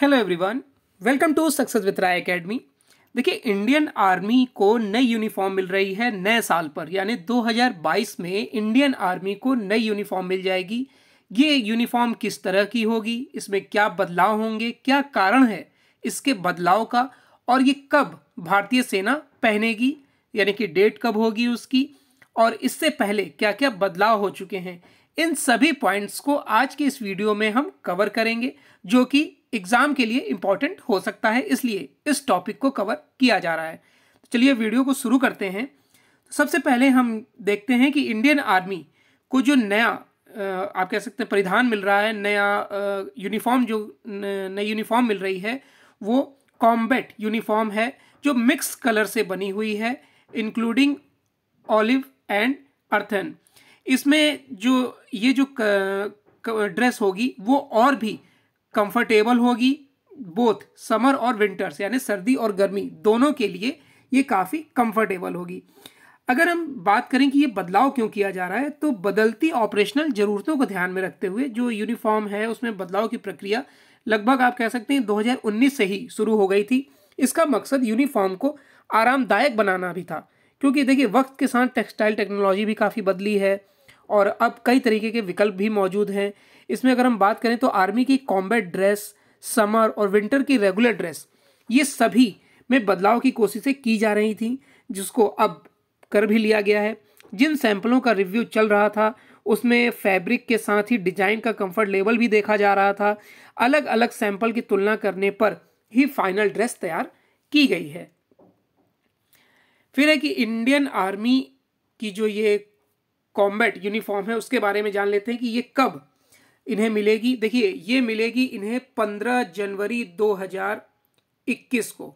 hello everyone welcome to success with Rai academy देखिए Indian army को नई यूनिफॉर्म मिल रही है नए साल पर यानी 2022 में इंडियन आर्मी को नई यूनिफॉर्म मिल जाएगी ये यूनिफॉर्म किस तरह की होगी इसमें क्या बदलाव होंगे क्या कारण है इसके बदलाव का और ये कब भारतीय सेना पहनेगी यानी कि डेट कब होगी उसकी और इससे पहले क्या क्या बदलाव हो चुके हैं इन सभी पॉइंट्स को आज के इस वीडियो में हम कवर करेंगे जो कि एग्जाम के लिए इंपॉर्टेंट हो सकता है इसलिए इस टॉपिक को कवर किया जा रहा है तो चलिए वीडियो को शुरू करते हैं तो सबसे पहले हम देखते हैं कि इंडियन आर्मी को जो नया आप कह सकते हैं परिधान मिल रहा है नया यूनिफॉर्म जो नई यूनिफॉर्म मिल रही है वो कॉम्बैट यूनिफॉर्म है जो मिक्स कलर से बनी हुई है इंक्लूडिंग ऑलिव एंड अर्थन इसमें जो ये जो ड्रेस होगी वो और भी कंफर्टेबल होगी बोथ समर और विंटर्स यानी सर्दी और गर्मी दोनों के लिए ये काफ़ी कंफर्टेबल होगी अगर हम बात करें कि ये बदलाव क्यों किया जा रहा है तो बदलती ऑपरेशनल ज़रूरतों को ध्यान में रखते हुए जो यूनिफॉर्म है उसमें बदलाव की प्रक्रिया लगभग आप कह सकते हैं 2019 से ही शुरू हो गई थी इसका मकसद यूनिफॉर्म को आरामदायक बनाना भी था क्योंकि देखिए वक्त के साथ टेक्सटाइल टेक्नोलॉजी भी काफ़ी बदली है और अब कई तरीके के विकल्प भी मौजूद हैं इसमें अगर हम बात करें तो आर्मी की कॉम्बैट ड्रेस समर और विंटर की रेगुलर ड्रेस ये सभी में बदलाव की कोशिशें की जा रही थी जिसको अब कर भी लिया गया है जिन सैंपलों का रिव्यू चल रहा था उसमें फैब्रिक के साथ ही डिजाइन का कंफर्ट लेवल भी देखा जा रहा था अलग अलग सैंपल की तुलना करने पर ही फाइनल ड्रेस तैयार की गई है फिर है कि इंडियन आर्मी की जो ये कॉम्बैट यूनिफॉर्म है उसके बारे में जान लेते हैं कि ये कब इन्हें मिलेगी देखिए ये मिलेगी इन्हें पंद्रह जनवरी दो हज़ार इक्कीस को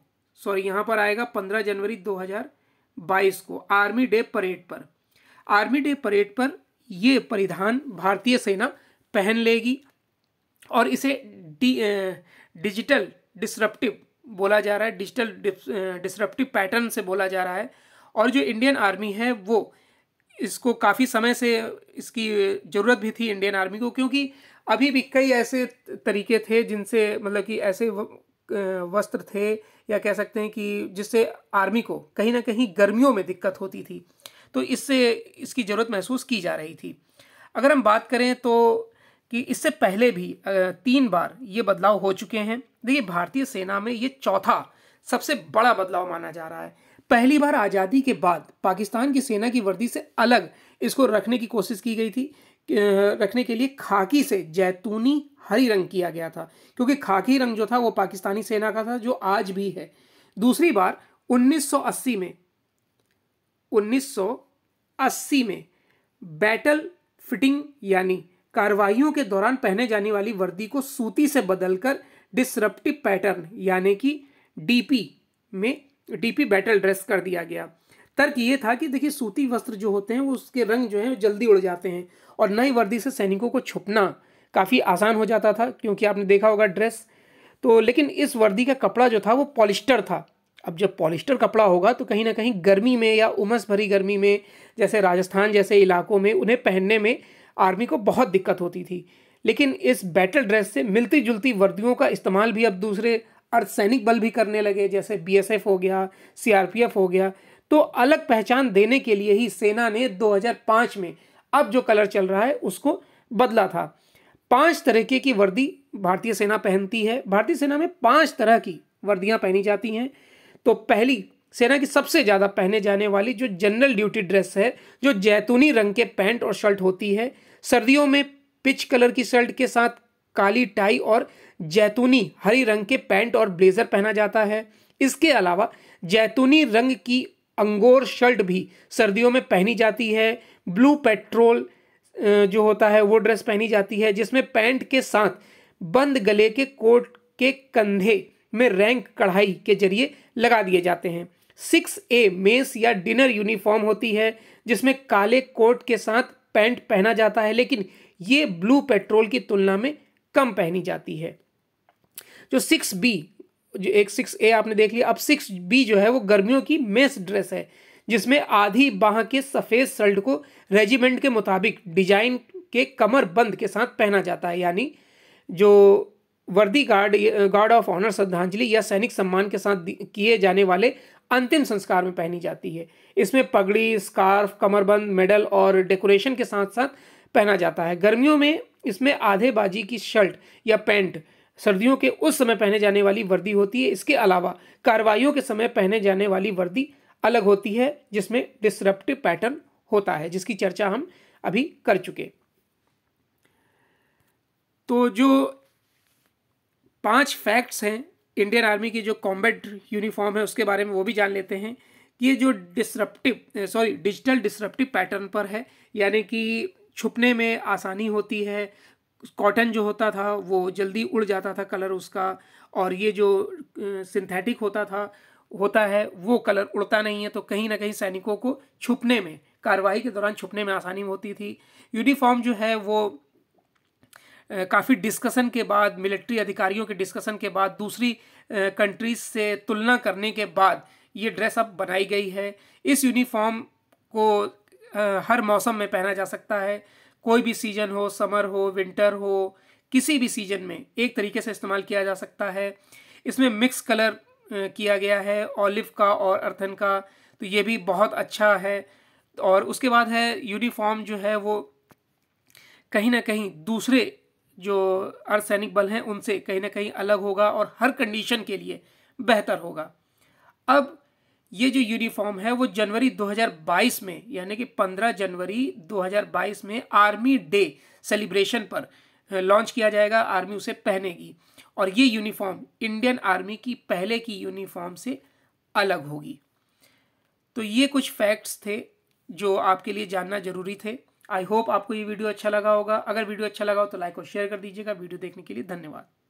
सॉरी यहाँ पर आएगा पंद्रह जनवरी दो हज़ार बाईस को आर्मी डे परेड पर आर्मी डे परेड पर ये परिधान भारतीय सेना पहन लेगी और इसे डिजिटल डिसरप्टिव बोला जा रहा है डिजिटल डिसरप्टिव पैटर्न से बोला जा रहा है और जो इंडियन आर्मी है वो इसको काफ़ी समय से इसकी ज़रूरत भी थी इंडियन आर्मी को क्योंकि अभी भी कई ऐसे तरीके थे जिनसे मतलब कि ऐसे वस्त्र थे या कह सकते हैं कि जिससे आर्मी को कहीं ना कहीं गर्मियों में दिक्कत होती थी तो इससे इसकी ज़रूरत महसूस की जा रही थी अगर हम बात करें तो कि इससे पहले भी तीन बार ये बदलाव हो चुके हैं देखिए भारतीय सेना में ये चौथा सबसे बड़ा बदलाव माना जा रहा है पहली बार आज़ादी के बाद पाकिस्तान की सेना की वर्दी से अलग इसको रखने की कोशिश की गई थी रखने के लिए खाकी से जैतूनी हरी रंग किया गया था क्योंकि खाकी रंग जो था वो पाकिस्तानी सेना का था जो आज भी है दूसरी बार 1980 में 1980 में बैटल फिटिंग यानी कार्रवाइयों के दौरान पहने जाने वाली वर्दी को सूती से बदलकर डिसरप्टिव पैटर्न यानी कि डीपी में डीपी बैटल ड्रेस कर दिया गया तर्क ये था कि देखिए सूती वस्त्र जो होते हैं वो उसके रंग जो हैं जल्दी उड़ जाते हैं और नई वर्दी से सैनिकों को छुपना काफ़ी आसान हो जाता था क्योंकि आपने देखा होगा ड्रेस तो लेकिन इस वर्दी का कपड़ा जो था वो पॉलिस्टर था अब जब पॉलिस्टर कपड़ा होगा तो कहीं ना कहीं गर्मी में या उमस भरी गर्मी में जैसे राजस्थान जैसे इलाकों में उन्हें पहनने में आर्मी को बहुत दिक्कत होती थी लेकिन इस बैटल ड्रेस से मिलती जुलती वर्दियों का इस्तेमाल भी अब दूसरे अर्धसैनिक बल भी करने लगे जैसे बीएसएफ हो गया सीआरपीएफ हो गया तो अलग पहचान देने के लिए ही सेना ने 2005 में अब जो कलर चल रहा है उसको बदला था पांच तरीके की वर्दी भारतीय सेना पहनती है भारतीय सेना में पांच तरह की वर्दियां पहनी जाती हैं तो पहली सेना की सबसे ज़्यादा पहने जाने वाली जो जनरल ड्यूटी ड्रेस है जो जैतूनी रंग के पैंट और शर्ट होती है सर्दियों में पिच कलर की शर्ट के साथ काली टाई और जैतूनी हरी रंग के पैंट और ब्लेजर पहना जाता है इसके अलावा जैतूनी रंग की अंगोर शर्ट भी सर्दियों में पहनी जाती है ब्लू पेट्रोल जो होता है वो ड्रेस पहनी जाती है जिसमें पैंट के साथ बंद गले के कोट के कंधे में रैंक कढ़ाई के जरिए लगा दिए जाते हैं सिक्स ए मेस या डिनर यूनिफॉर्म होती है जिसमें काले कोट के साथ पैंट पहना जाता है लेकिन ये ब्लू पेट्रोल की तुलना में कम पहनी जाती है जो सिक्स बी जो एक सिक्स ए आपने देख लिया अब सिक्स बी जो है वो गर्मियों की मेस ड्रेस है जिसमें आधी बाह के सफ़ेद शर्ट को रेजिमेंट के मुताबिक डिजाइन के कमर बंद के साथ पहना जाता है यानी जो वर्दी गार्ड गार्ड ऑफ ऑनर श्रद्धांजलि या सैनिक सम्मान के साथ किए जाने वाले अंतिम संस्कार में पहनी जाती है इसमें पगड़ी स्कार्फ कमरबंद मेडल और डेकोरेशन के साथ साथ पहना जाता है गर्मियों में इसमें आधे बाजी की शर्ट या पैंट सर्दियों के उस समय पहने जाने वाली वर्दी होती है इसके अलावा कार्रवाइयों के समय पहने जाने वाली वर्दी अलग होती है जिसमें डिसरप्टिव पैटर्न होता है जिसकी चर्चा हम अभी कर चुके तो जो पांच फैक्ट्स हैं इंडियन आर्मी की जो कॉम्बैट यूनिफॉर्म है उसके बारे में वो भी जान लेते हैं कि ये जो disruptive sorry digital disruptive pattern पर है यानी कि छुपने में आसानी होती है कॉटन जो होता था वो जल्दी उड़ जाता था कलर उसका और ये जो सिंथेटिक होता था होता है वो कलर उड़ता नहीं है तो कहीं ना कहीं सैनिकों को छुपने में कार्रवाई के दौरान छुपने में आसानी होती थी यूनिफॉर्म जो है वो काफ़ी डिस्कशन के बाद मिलिट्री अधिकारियों के डिस्कशन के बाद दूसरी कंट्रीज से तुलना करने के बाद ये ड्रेस अब बनाई गई है इस यूनिफॉर्म को हर मौसम में पहना जा सकता है कोई भी सीजन हो समर हो विंटर हो किसी भी सीजन में एक तरीके से इस्तेमाल किया जा सकता है इसमें मिक्स कलर किया गया है ऑलिव का और अर्थन का तो ये भी बहुत अच्छा है और उसके बाद है यूनिफॉर्म जो है वो कहीं ना कहीं दूसरे जो अर्धसैनिक बल हैं उनसे कहीं ना कहीं अलग होगा और हर कंडीशन के लिए बेहतर होगा अब ये जो यूनिफॉर्म है वो जनवरी 2022 में यानी कि 15 जनवरी 2022 में आर्मी डे सेलिब्रेशन पर लॉन्च किया जाएगा आर्मी उसे पहनेगी और ये यूनिफॉर्म इंडियन आर्मी की पहले की यूनिफॉर्म से अलग होगी तो ये कुछ फैक्ट्स थे जो आपके लिए जानना जरूरी थे आई होप आपको ये वीडियो अच्छा लगा होगा अगर वीडियो अच्छा लगा हो तो लाइक और शेयर कर दीजिएगा वीडियो देखने के लिए धन्यवाद